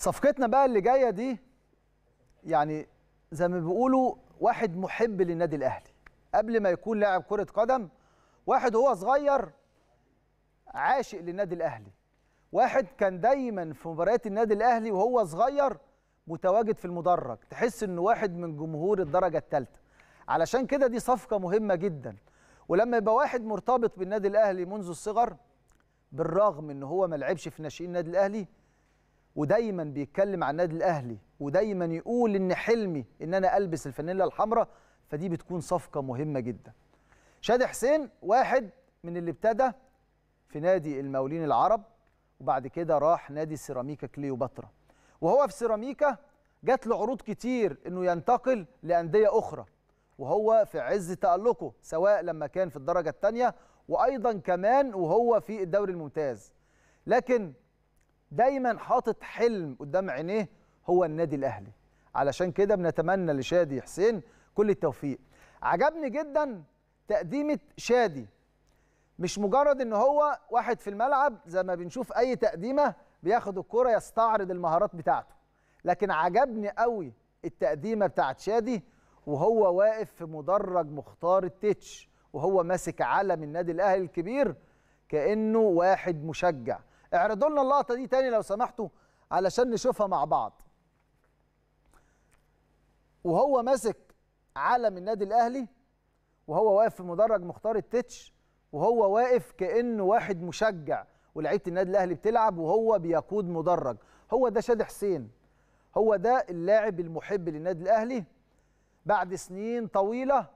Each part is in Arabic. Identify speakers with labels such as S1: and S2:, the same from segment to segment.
S1: صفقتنا بقى اللي جايه دي يعني زي ما بيقولوا واحد محب للنادي الاهلي قبل ما يكون لاعب كره قدم واحد هو صغير عاشق للنادي الاهلي واحد كان دايما في مباريات النادي الاهلي وهو صغير متواجد في المدرج تحس انه واحد من جمهور الدرجه الثالثه علشان كده دي صفقه مهمه جدا ولما يبقى واحد مرتبط بالنادي الاهلي منذ الصغر بالرغم ان هو ما لعبش في ناشئين النادي الاهلي ودايما بيتكلم عن النادي الاهلي ودايما يقول ان حلمي ان انا البس الفانيلا الحمراء فدي بتكون صفقه مهمه جدا شادي حسين واحد من اللي ابتدى في نادي المقاولين العرب وبعد كده راح نادي سيراميكا كليوباترا وهو في سيراميكا جات له عروض كتير انه ينتقل لانديه اخرى وهو في عز تألقه سواء لما كان في الدرجه الثانيه وايضا كمان وهو في الدوري الممتاز لكن دايما حاطط حلم قدام عينيه هو النادي الاهلي علشان كده بنتمنى لشادي حسين كل التوفيق عجبني جدا تقديمه شادي مش مجرد ان هو واحد في الملعب زي ما بنشوف اي تقديمه بياخد الكرة يستعرض المهارات بتاعته لكن عجبني قوي التقديمه بتاعت شادي وهو واقف في مدرج مختار التتش وهو ماسك علم النادي الاهلي الكبير كانه واحد مشجع اعرضوا لنا اللقطه دي تاني لو سمحتوا علشان نشوفها مع بعض وهو ماسك علم النادي الاهلي وهو واقف في مدرج مختار التتش وهو واقف كانه واحد مشجع ولعيبه النادي الاهلي بتلعب وهو بيقود مدرج هو ده شادي حسين هو ده اللاعب المحب للنادي الاهلي بعد سنين طويله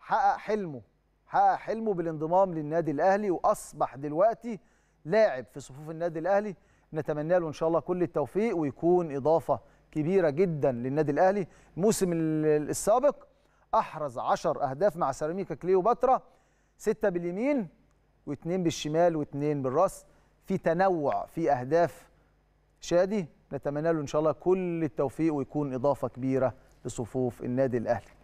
S1: حقق حلمه حقق حلمه بالانضمام للنادي الاهلي واصبح دلوقتي لاعب في صفوف النادي الاهلي نتمنى له ان شاء الله كل التوفيق ويكون اضافه كبيره جدا للنادي الاهلي الموسم السابق احرز 10 اهداف مع سيراميكا كليوباترا سته باليمين واثنين بالشمال واثنين بالراس في تنوع في اهداف شادي نتمنى له ان شاء الله كل التوفيق ويكون اضافه كبيره لصفوف النادي الاهلي